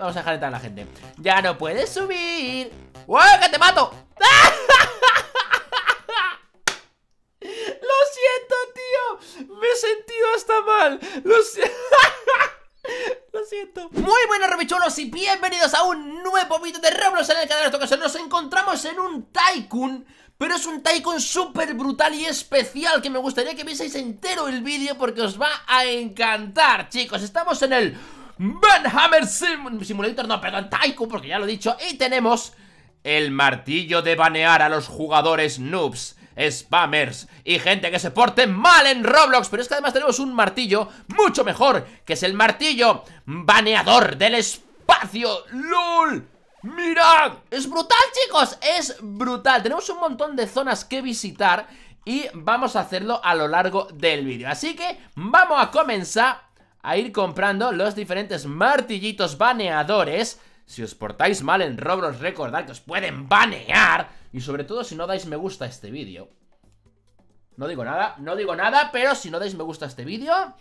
Vamos a dejar entrar a la gente Ya no puedes subir ¡Wow, que te mato! Lo siento, tío Me he sentido hasta mal Lo siento siento. Muy buenas, Robicholos, y bienvenidos a un nuevo vídeo de Roblox en el canal. En esta nos encontramos en un Tycoon, pero es un Tycoon súper brutal y especial que me gustaría que vieseis entero el vídeo porque os va a encantar, chicos. Estamos en el Benhammer Simulator, no, perdón, Taiku, porque ya lo he dicho Y tenemos el martillo de banear a los jugadores noobs spammers y gente que se porte mal en Roblox Pero es que además tenemos un martillo mucho mejor Que es el martillo baneador del espacio ¡LOL! ¡Mirad! ¡Es brutal, chicos! ¡Es brutal! Tenemos un montón de zonas que visitar y vamos a hacerlo a lo largo del vídeo Así que vamos a comenzar a ir comprando los diferentes martillitos baneadores. Si os portáis mal en Roblox, recordad que os pueden banear. Y sobre todo si no dais me gusta a este vídeo. No digo nada, no digo nada, pero si no dais me gusta a este vídeo...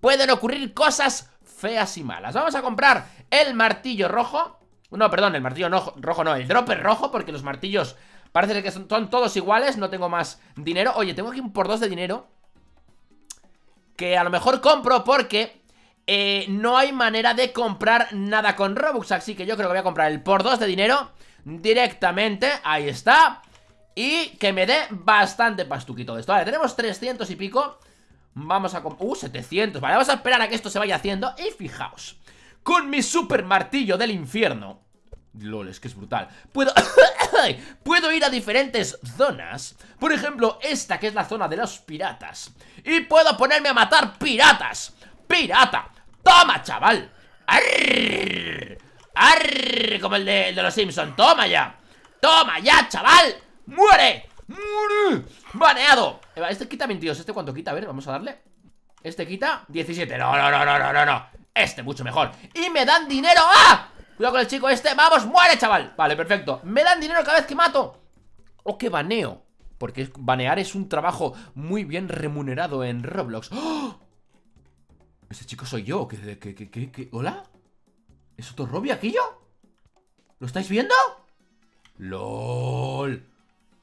Pueden ocurrir cosas feas y malas. Vamos a comprar el martillo rojo. No, perdón, el martillo no, rojo no, el dropper rojo, porque los martillos parece que son todos iguales. No tengo más dinero. Oye, tengo aquí un por dos de dinero que a lo mejor compro porque eh, no hay manera de comprar nada con Robux. Así que yo creo que voy a comprar el por 2 de dinero directamente. Ahí está. Y que me dé bastante pastuquito de esto. Vale, tenemos 300 y pico. Vamos a... Uh, 700. Vale, vamos a esperar a que esto se vaya haciendo. Y fijaos. Con mi super martillo del infierno. LOL, es que es brutal Puedo... Puedo ir a diferentes zonas Por ejemplo, esta que es la zona de los piratas Y puedo ponerme a matar piratas ¡Pirata! ¡Toma, chaval! Arrrrr ¡Arrr! Como el de, los Simpson ¡Toma ya! ¡Toma ya, chaval! ¡Muere! ¡Muere! ¡Baneado! Eh, este quita 22 ¿Este cuánto quita? A ver, vamos a darle Este quita 17 No, no, no, no, no, no Este mucho mejor Y me dan dinero ¡Ah! Cuidado con el chico este ¡Vamos, muere, chaval! Vale, perfecto Me dan dinero cada vez que mato O oh, que baneo Porque banear es un trabajo muy bien remunerado en Roblox ¡Oh! ¿Ese chico soy yo? ¿Qué, qué, qué, qué, hola ¿Es otro Robby yo? ¿Lo estáis viendo? ¡Lol!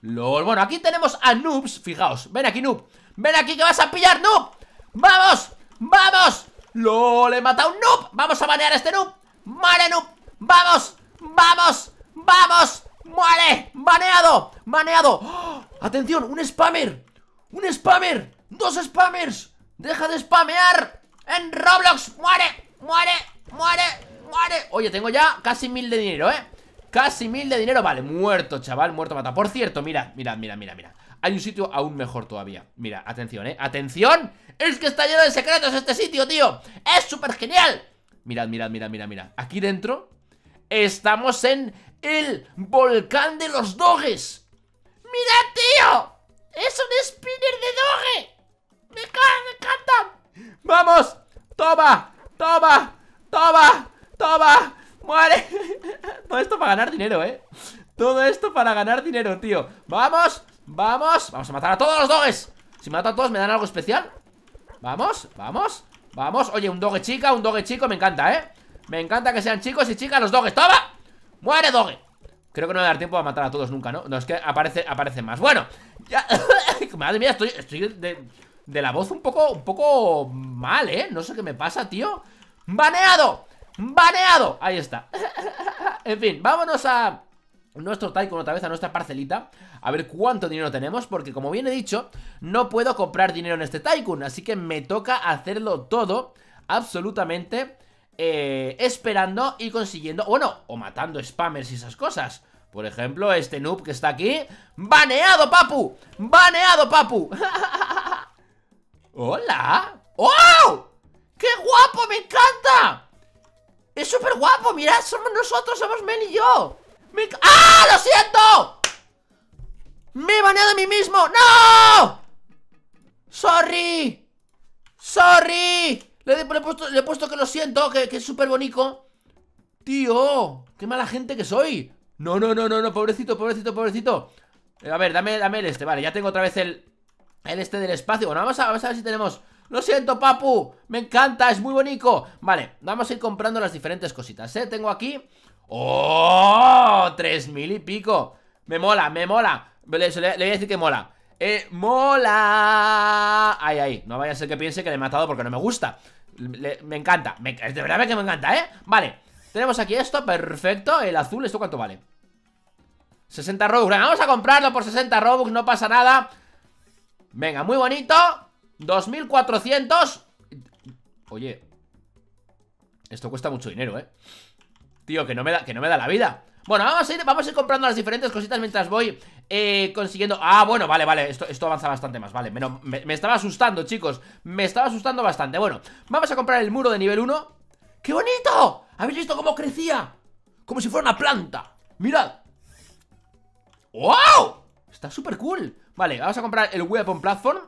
¡Lol! Bueno, aquí tenemos a Noobs Fijaos Ven aquí, Noob Ven aquí que vas a pillar, Noob ¡Vamos! ¡Vamos! ¡Lol! ¡He matado a un Noob! ¡Vamos a banear a este Noob! ¡Muere, Noob! ¡Vamos! ¡Vamos! ¡Vamos! ¡Muere! ¡Baneado! ¡Baneado! ¡Oh! ¡Atención! ¡Un spammer! ¡Un spammer! ¡Dos spammers! ¡Deja de spamear! ¡En Roblox! ¡Muere! ¡Muere! ¡Muere! ¡Muere! Oye, tengo ya casi mil de dinero, ¿eh? Casi mil de dinero, vale, muerto, chaval, muerto, mata Por cierto, mirad, mirad, mirad, mira, mirad Hay un sitio aún mejor todavía Mira, atención, ¿eh? ¡Atención! ¡Es que está lleno de secretos este sitio, tío! ¡Es súper genial! Mirad, mirad, mirad, mirad, mirad Aquí dentro Estamos en el volcán de los doges. ¡Mira, tío! ¡Es un spinner de doge! ¡Me, encanta! ¡Vamos! ¡Toma! ¡Toma! ¡Toma! ¡Toma! ¡Muere! Todo esto para ganar dinero, ¿eh? Todo esto para ganar dinero, tío ¡Vamos! ¡Vamos! ¡Vamos a matar a todos los doges! Si mato a todos, ¿me dan algo especial? ¡Vamos! ¡Vamos! ¡Vamos! Oye, un doge chica, un doge chico, me encanta, ¿eh? Me encanta que sean chicos y chicas los dogues ¡Toma! ¡Muere, dogue! Creo que no me va a dar tiempo a matar a todos nunca, ¿no? No, es que aparece, aparece más Bueno, Madre mía, estoy, de, la voz un poco, un poco mal, ¿eh? No sé qué me pasa, tío ¡Baneado! ¡Baneado! Ahí está En fin, vámonos a nuestro Tycoon otra vez a nuestra parcelita A ver cuánto dinero tenemos Porque como bien he dicho, no puedo comprar dinero en este Tycoon Así que me toca hacerlo todo Absolutamente eh, esperando y consiguiendo, bueno, o matando spammers y esas cosas. Por ejemplo, este noob que está aquí. ¡Baneado, papu! ¡Baneado, papu! ¡Hola! ¡Oh! ¡Qué guapo! ¡Me encanta! ¡Es súper guapo! ¡Mirad! Somos nosotros, somos Mel y yo. ¡Ah! ¡Lo siento! ¡Me he baneado a mí mismo! ¡No! ¡Sorry! ¡Sorry! Le he, puesto, que lo siento, que, es súper bonito. Tío, qué mala gente que soy. No, no, no, no, no, pobrecito, pobrecito, pobrecito. Eh, a ver, dame, dame el este, vale, ya tengo otra vez el, el este del espacio. Bueno, vamos a, ver si tenemos... Lo siento, papu, me encanta, es muy bonito. Vale, vamos a ir comprando las diferentes cositas, ¿eh? Tengo aquí... ¡Oh! Tres mil y pico. Me mola, me mola. Le, le voy a decir que mola. Eh, mola ahí, No vaya a ser que piense que le he matado porque no me gusta Me encanta, me, de verdad que me encanta, ¿eh? Vale, tenemos aquí esto, perfecto El azul, ¿esto cuánto vale? 60 Robux, vamos a comprarlo por 60 Robux No pasa nada Venga, muy bonito 2400 Oye Esto cuesta mucho dinero, ¿eh? Tío, que no me da, que no me da la vida bueno, vamos ir, vamos a ir comprando las diferentes cositas mientras voy eh, consiguiendo... Ah, bueno, vale, vale, esto, esto avanza bastante más, vale, me, me, estaba asustando, chicos, me estaba asustando bastante. Bueno, vamos a comprar el muro de nivel 1. ¡Qué bonito! ¿Habéis visto cómo crecía? Como si fuera una planta. Mirad. ¡Wow! Está súper cool. Vale, vamos a comprar el Weapon Platform.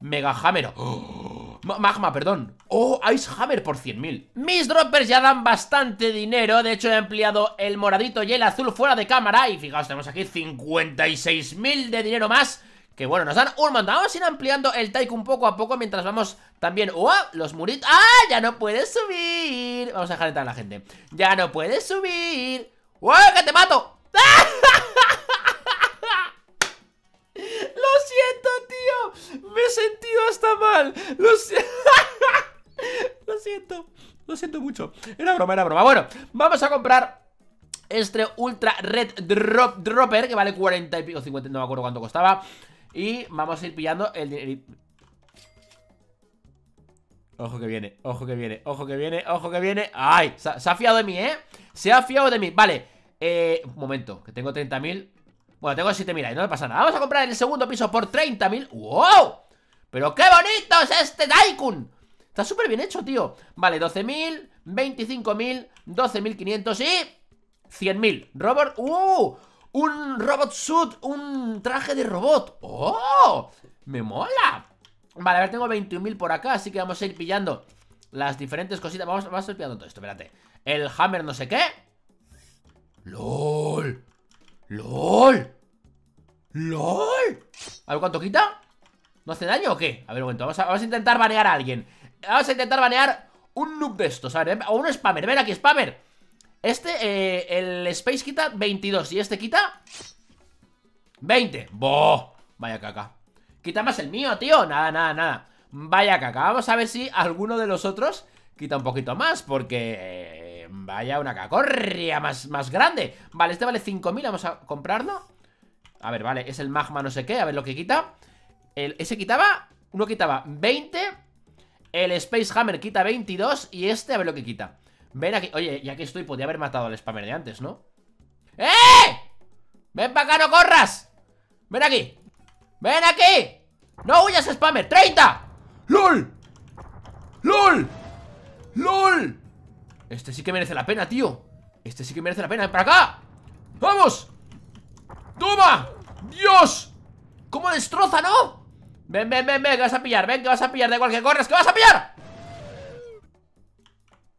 Mega Hammer. ¡Oh! Magma, perdón Oh, Ice Hammer por 100.000 Mis droppers ya dan bastante dinero De hecho he ampliado el moradito y el azul fuera de cámara Y fijaos, tenemos aquí 56.000 de dinero más que bueno, nos dan un montón Vamos a ir ampliando el un poco a poco Mientras vamos también... ¡Oh! Los muritos... ¡Ah! ¡Ya no puedes subir! Vamos a dejar entrar a la gente ¡Ya no puedes subir! ¡Wow! ¡Oh, ¡Que te mato! Lo siento, tío Me he sentido hasta mal Lo siento mucho Era broma, era broma Bueno, vamos a comprar este Ultra Red Drop Dropper Que vale 40 y pico, 50, no me acuerdo cuánto costaba Y vamos a ir pillando el, Ojo que viene, ojo que viene, ojo que viene, ojo que viene ¡Ay! Se, ha fiado de mí, ¿eh? Se ha fiado de mí, vale Eh, un momento, que tengo 30.000 Bueno, tengo 7.000 ahí, no me pasa nada Vamos a comprar el segundo piso por 30.000 ¡Wow! ¡Pero qué bonito es este Daikun! Está súper bien hecho, tío Vale, 12.000, 25.000, 12.500 y... 100.000 Robot... ¡Uh! Un robot suit, un traje de robot ¡Oh! ¡Me mola! Vale, a ver, tengo 21.000 por acá Así que vamos a ir pillando las diferentes cositas Vamos, a ir pillando todo esto, espérate El hammer no sé qué ¡Lol! ¡Lol! ¡Lol! A ver cuánto quita ¿No hace daño o qué? A ver, un momento, vamos a, vamos a intentar banear a alguien Vamos a intentar banear un noob de estos, a ver, eh, o un spammer, ven aquí, spammer Este, eh, el space quita 22 y este quita 20, boh, vaya caca Quita más el mío, tío, nada, nada, nada Vaya caca, vamos a ver si alguno de los otros quita un poquito más Porque eh, vaya una cacorria más, más grande Vale, este vale 5.000, vamos a comprarlo A ver, vale, es el magma no sé qué, a ver lo que quita el, Ese quitaba, uno quitaba 20 el Space Hammer quita 22 y este a ver lo que quita. Ven aquí. Oye, ya que estoy, podía haber matado al spammer de antes, ¿no? ¡Eh! ¡Ven para acá, no corras! ¡Ven aquí! ¡Ven aquí! ¡No huyas, spammer! ¡30! ¡Lol! ¡Lol! ¡Lol! Este sí que merece la pena, tío Este sí que merece la pena, ¡ven para acá! ¡Vamos! ¡Toma! ¡Dios! ¿Cómo destroza, no? Ven, ven, ven, ven, que vas a pillar, ven, que vas a pillar De igual que corres, que vas a pillar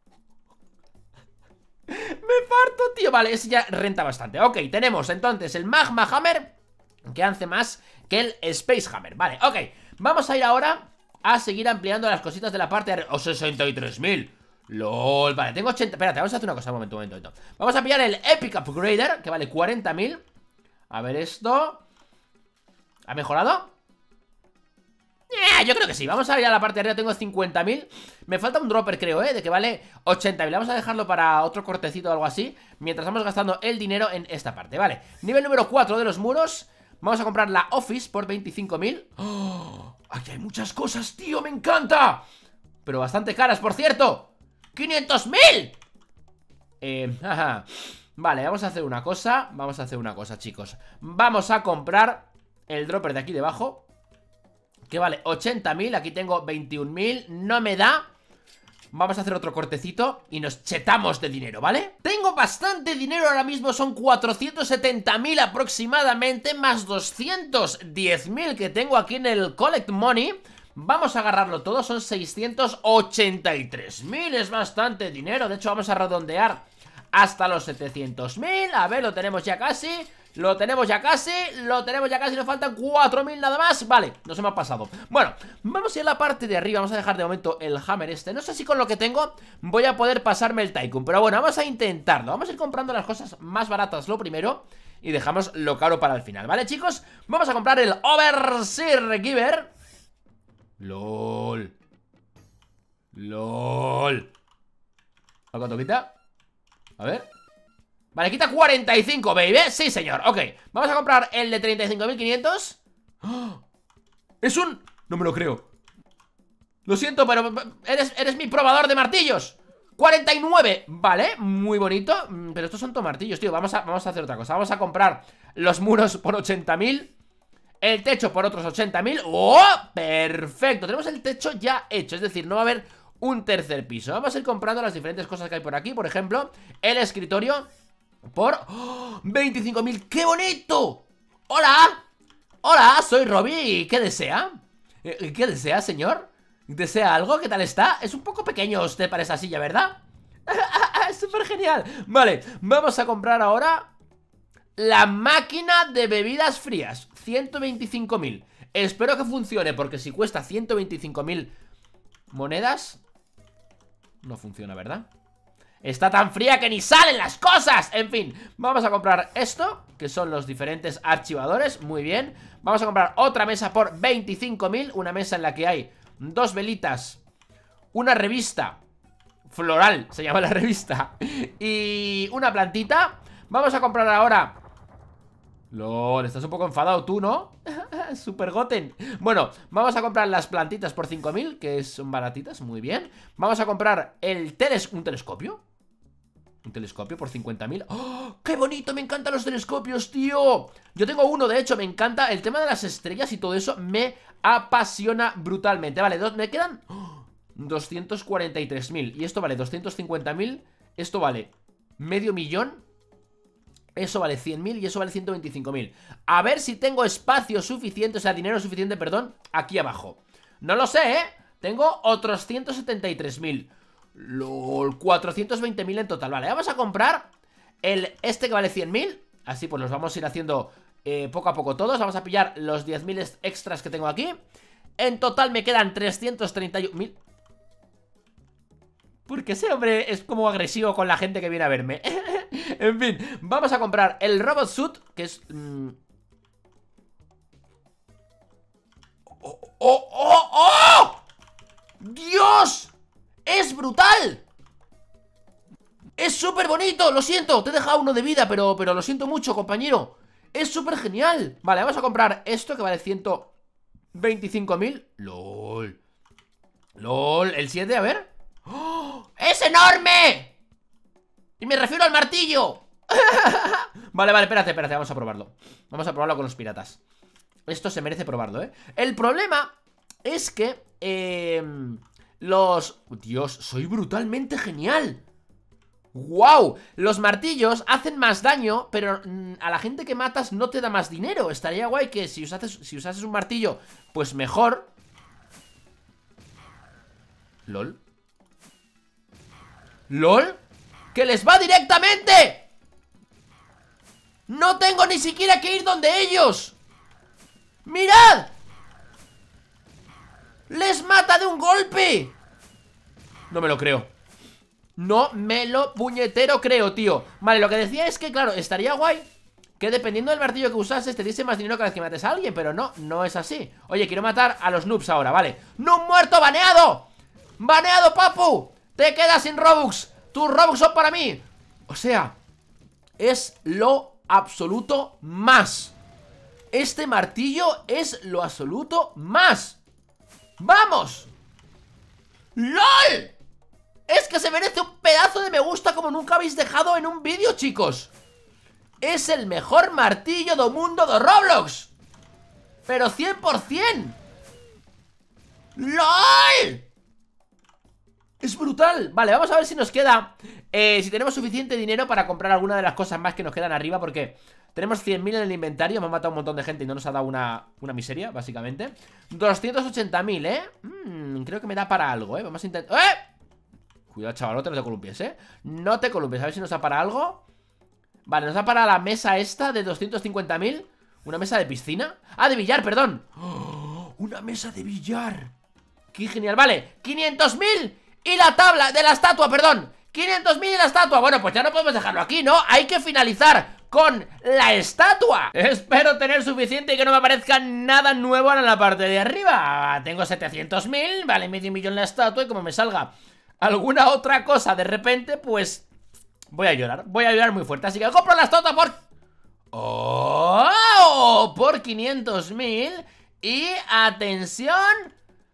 Me parto, tío, vale, ese ya renta bastante Ok, tenemos entonces el Magma Hammer Que hace más que el Space Hammer Vale, ok, vamos a ir ahora A seguir ampliando las cositas de la parte de... ¡Oh, 63.000! LOL, vale, tengo 80... Espérate, vamos a hacer una cosa, momento, un momento, un momento. Vamos a pillar el Epic Upgrader, que vale 40.000 A ver esto ¿Ha mejorado? Eh, yo creo que sí, vamos a ir a la parte de arriba, tengo 50.000 Me falta un dropper creo, ¿eh? De que vale 80.000, vamos a dejarlo para otro cortecito o algo así Mientras vamos gastando el dinero en esta parte, vale Nivel número 4 de los muros Vamos a comprar la office por 25.000 ¡Oh! Aquí hay muchas cosas, tío, me encanta Pero bastante caras, por cierto ¡500.000! Eh, ajá Vale, vamos a hacer una cosa Vamos a hacer una cosa, chicos Vamos a comprar el dropper de aquí debajo que vale, 80.000, aquí tengo 21.000 No me da Vamos a hacer otro cortecito y nos chetamos de dinero, ¿vale? Tengo bastante dinero ahora mismo, son 470.000 aproximadamente Más 210.000 que tengo aquí en el Collect Money Vamos a agarrarlo todo, son 683.000, es bastante dinero De hecho vamos a redondear hasta los 700.000 A ver, lo tenemos ya casi lo tenemos ya casi, lo tenemos ya casi Nos faltan 4.000 nada más, vale no me ha pasado, bueno, vamos a ir a la parte de arriba Vamos a dejar de momento el hammer este No sé si con lo que tengo voy a poder pasarme el Tycoon Pero bueno, vamos a intentarlo Vamos a ir comprando las cosas más baratas lo primero Y dejamos lo caro para el final, ¿vale chicos? Vamos a comprar el Overseer Giver LOL LOL ¿A cuánto a ver Vale, quita 45, baby Sí, señor, ok Vamos a comprar el de 35.500 ¡Ah! Es un... No me lo creo Lo siento, pero eres, mi probador de martillos 49, vale, muy bonito mm, Pero estos son martillos, tío vamos a, vamos a hacer otra cosa, vamos a comprar Los muros por 80.000 El techo por otros 80.000 ¡Oh! Perfecto, tenemos el techo ya hecho Es decir, no va a haber un tercer piso Vamos a ir comprando las diferentes cosas que hay por aquí Por ejemplo, el escritorio por 25.000 ¡Qué bonito! ¡Hola! ¡Hola! Soy Robbie ¿Qué desea? Eh, ¿Qué desea, señor? ¿Desea algo? ¿Qué tal está? Es un poco pequeño usted para esa silla, ¿verdad? ¡Es súper genial! Vale, vamos a comprar ahora la máquina de bebidas frías 125.000 Espero que funcione porque si cuesta 125.000 monedas no funciona, ¿verdad? Está tan fría que ni salen las cosas En fin, vamos a comprar esto Que son los diferentes archivadores Muy bien, vamos a comprar otra mesa por 25.000 Una mesa en la que hay dos velitas Una revista Floral, se llama la revista Y una plantita Vamos a comprar ahora LOL, estás un poco enfadado tú, ¿no? Super Goten Bueno, vamos a comprar las plantitas por 5.000 Que son baratitas, muy bien Vamos a comprar el teles un telescopio Un telescopio por 50.000 ¡Oh, ¡Qué bonito! Me encantan los telescopios, tío Yo tengo uno, de hecho, me encanta El tema de las estrellas y todo eso me apasiona brutalmente Vale, dos, me quedan 243.000 Y esto vale 250.000 Esto vale medio millón eso vale 100.000 y eso vale 125.000 A ver si tengo espacio suficiente, o sea, dinero suficiente, perdón, aquí abajo No lo sé, ¿eh? Tengo otros 173.000 LOL, 420.000 en total Vale, vamos a comprar el este que vale 100.000 Así pues los vamos a ir haciendo eh, poco a poco todos Vamos a pillar los 10.000 extras que tengo aquí En total me quedan 331.000 Porque ese hombre es como agresivo con la gente que viene a verme en fin, vamos a comprar el Robot Suit, que es... oh, oh, oh! dios ¡Es brutal! ¡Es súper bonito! Lo siento, te he dejado uno de vida, pero, pero lo siento mucho, compañero. ¡Es súper genial! Vale, vamos a comprar esto que vale 125.000. ¡Lol! ¡Lol! ¿El 7? A ver. ¡Es enorme! Y me refiero al martillo Vale, vale, espérate, espérate, vamos a probarlo Vamos a probarlo con los piratas Esto se merece probarlo, ¿eh? El problema es que em, Los... Dios, soy brutalmente genial ¡Wow! Los martillos hacen más daño, pero mm, a la gente que matas no te da más dinero. Estaría guay que si usases, si usases un martillo, pues mejor. ¿Lol? ¿Lol? ¡Que les va directamente! ¡No tengo ni siquiera que ir donde ellos! ¡Mirad! ¡Les mata de un golpe! No me lo creo No me lo puñetero creo, tío Vale, lo que decía es que, claro, estaría guay Que dependiendo del martillo que usases Te diese más dinero cada vez que mates a alguien Pero no, no es así Oye, quiero matar a los noobs ahora, vale ¡No muerto, baneado! ¡Baneado, papu! ¡Te quedas sin Robux! Tus Roblox son para mí O sea, es lo absoluto más Este martillo es lo absoluto más ¡Vamos! ¡LOL! Es que se merece un pedazo de me gusta como nunca habéis dejado en un vídeo, chicos Es el mejor martillo del mundo de Roblox Pero 100% ¡LOL! brutal Vale, vamos a ver si nos queda eh, Si tenemos suficiente dinero para comprar alguna de las cosas más que nos quedan arriba Porque tenemos 100.000 en el inventario Me ha matado un montón de gente y no nos ha dado una, una miseria, básicamente 280.000, ¿eh? Mm, creo que me da para algo, ¿eh? Vamos a intentar... ¡Eh! Cuidado, chaval no te columpies, ¿eh? No te columpies, a ver si nos da para algo Vale, nos da para la mesa esta de 250.000 ¿Una mesa de piscina? ¡Ah, de billar, perdón! ¡Oh! ¡Una mesa de billar! ¡Qué genial! Vale, 500.000 y la tabla de la estatua, perdón 500.000 y la estatua, bueno, pues ya no podemos dejarlo aquí, ¿no? Hay que finalizar con la estatua Espero tener suficiente y que no me aparezca nada nuevo en la parte de arriba Tengo 700.000, vale medio millón la estatua y como me salga alguna otra cosa de repente, pues voy a llorar, voy a llorar muy fuerte Así que compro la estatua por... ¡Oh! Por 500.000 y atención...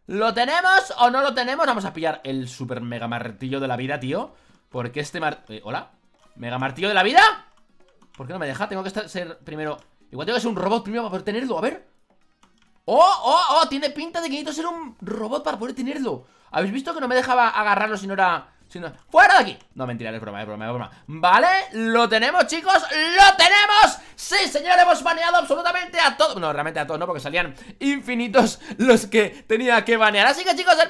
¿Lo tenemos o no lo tenemos? Vamos a pillar el super mega martillo de la vida, tío Porque este mar... Eh, ¿Hola? ¿Mega martillo de la vida? ¿Por qué no me deja? Tengo que ser primero... Igual tengo que ser un robot primero para poder tenerlo, a ver ¡Oh, oh, oh! Tiene pinta de que necesito ser un robot para poder tenerlo ¿Habéis visto que no me dejaba agarrarlo si no era ¡Fuera de aquí! No, mentira, es broma, es broma, es broma ¿Vale? ¿Lo tenemos, chicos? ¡Lo tenemos! ¡Sí, señor! Hemos baneado absolutamente a todos No, realmente a todos no, porque salían infinitos los que tenía que banear Así que, chicos, el...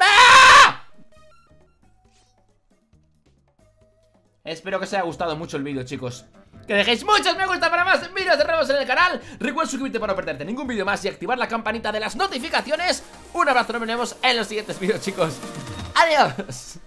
Espero que os haya gustado mucho el vídeo, chicos que dejéis muchos me gusta para más vídeos de en el canal Recuerda suscribirte para no perderte ningún vídeo más Y activar la campanita de las notificaciones Un abrazo, nos vemos en los siguientes vídeos, chicos Adiós